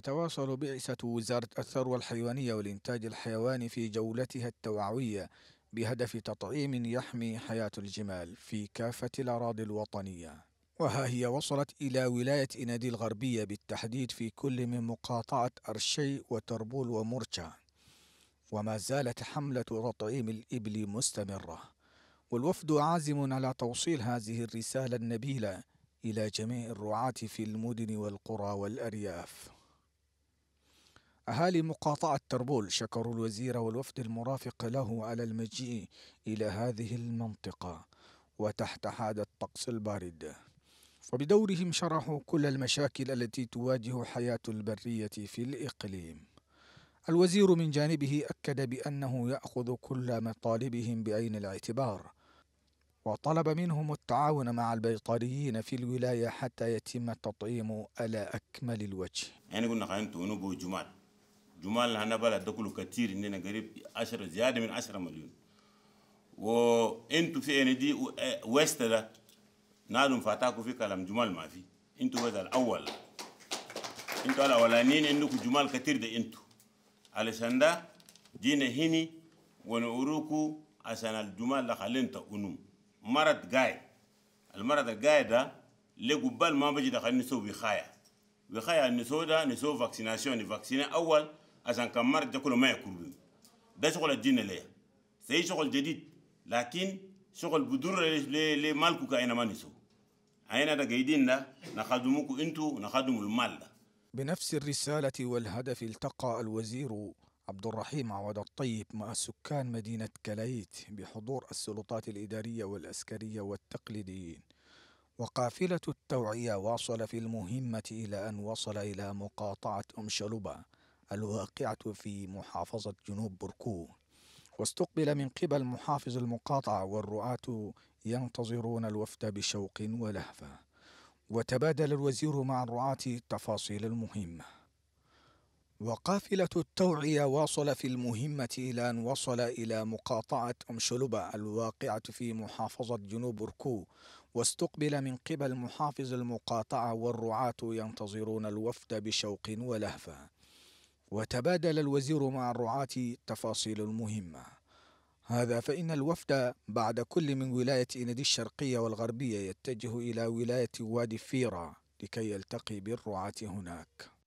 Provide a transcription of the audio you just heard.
تتواصل بعثة وزارة الثروة الحيوانية والإنتاج الحيواني في جولتها التوعوية بهدف تطعيم يحمي حياة الجمال في كافة الأراضي الوطنية وها هي وصلت إلى ولاية إنادي الغربية بالتحديد في كل من مقاطعة أرشي وتربول ومرشا وما زالت حملة تطعيم الإبل مستمرة والوفد عازم على توصيل هذه الرسالة النبيلة إلى جميع الرعاة في المدن والقرى والأرياف أهالي مقاطعة تربول شكروا الوزير والوفد المرافق له على المجيء إلى هذه المنطقة وتحت حادة الطقس البارد وبدورهم شرحوا كل المشاكل التي تواجه حياة البرية في الإقليم الوزير من جانبه أكد بأنه يأخذ كل مطالبهم بعين الاعتبار وطلب منهم التعاون مع البيطريين في الولاية حتى يتم التطعيم على أكمل الوجه يعني قلنا قاعدين جمعة جمال هنا بلا دخلوا كثير اننا قريب عشرة زياده من عشرة مليون وانتو في اندي دي ويست ده نادم فاتاكو في كلام جمال ما في انتو هذا الاول انتوا الاولانيين انكو جمال كثير ده انتو علشان ده جينا هني ونوروكو عشان الجمال ده خلينا انوم مرض جاي المرض الجاي ده لقبال ما بجي دخل نسوي بخايه بخايه النسوه ده نسوي فاكسيناسيون فاكسينه اول أزان كان مرة ما ياكلون ده شغل الدين ليه سي شغل جديد لكن شغل بدور لمالكو كاين ما نسو عينا ده قايدين ده نخدموكو انتو نخدم المال ده بنفس الرسالة والهدف التقى الوزير عبد الرحيم عوض الطيب مع سكان مدينة كليت بحضور السلطات الإدارية والعسكرية والتقليديين وقافلة التوعية واصل في المهمة إلى أن وصل إلى مقاطعة أم شلبة الواقعة في محافظة جنوب بركو واستقبل من قبل محافظ المقاطعة والرعاة ينتظرون الوفد بشوق ولهفة وتبادل الوزير مع الرعاة التفاصيل المهمة وقافلة التوعية واصل في المهمة إلى أن وصل إلى مقاطعة أم الواقعة في محافظة جنوب بركو واستقبل من قبل محافظ المقاطعة والرعاة ينتظرون الوفد بشوق ولهفة وتبادل الوزير مع الرعاة تفاصيل المهمة هذا فإن الوفد بعد كل من ولاية إندي الشرقية والغربية يتجه إلى ولاية وادي فيرا لكي يلتقي بالرعاة هناك